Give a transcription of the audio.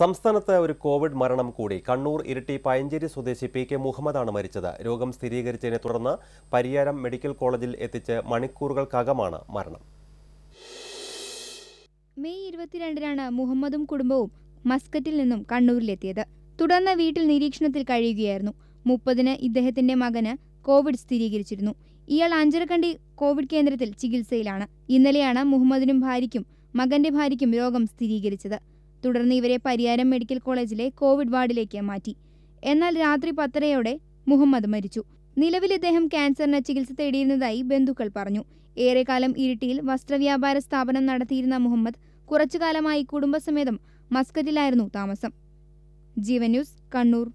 സംസ്ഥാനത്ത് ഒരു കോവിഡ് മരണം കൂടി കണ്ണൂർ ഇരിട്ടി പയഞ്ചേരി സ്വദേശി പി കെ മുഹമ്മദാണ് മരിച്ചത് രോഗം സ്ഥിരീകരിച്ചതിനെ തുടർന്ന് പരിയാരം മെഡിക്കൽ കോളേജിൽ എത്തിച്ച് മണിക്കൂറുകൾക്കകമാണ് മരണം മെയ് ഇരുപത്തിരണ്ടിനാണ് മുഹമ്മദും കുടുംബവും മസ്കറ്റിൽ നിന്നും കണ്ണൂരിലെത്തിയത് തുടർന്ന് വീട്ടിൽ നിരീക്ഷണത്തിൽ കഴിയുകയായിരുന്നു മുപ്പതിന് ഇദ്ദേഹത്തിന്റെ മകന് കോവിഡ് സ്ഥിരീകരിച്ചിരുന്നു ഇയാൾ അഞ്ചരക്കണ്ടി കോവിഡ് കേന്ദ്രത്തിൽ ചികിത്സയിലാണ് ഇന്നലെയാണ് മുഹമ്മദിനും ഭാര്യയ്ക്കും മകന്റെ ഭാര്യയ്ക്കും രോഗം സ്ഥിരീകരിച്ചത് തുടർന്ന് ഇവരെ പരിയാരം മെഡിക്കൽ കോളേജിലെ കോവിഡ് വാർഡിലേക്ക് മാറ്റി എന്നാൽ രാത്രി പത്തരയോടെ മുഹമ്മദ് മരിച്ചു നിലവിൽ ഇദ്ദേഹം ക്യാൻസറിന് ചികിത്സ തേടിയിരുന്നതായി ബന്ധുക്കൾ പറഞ്ഞു ഏറെക്കാലം ഇരിട്ടിയിൽ വസ്ത്രവ്യാപാര സ്ഥാപനം നടത്തിയിരുന്ന മുഹമ്മദ് കുറച്ചുകാലമായി കുടുംബസമേതം മസ്കറ്റിലായിരുന്നു താമസം ജീവൻ ന്യൂസ് കണ്ണൂർ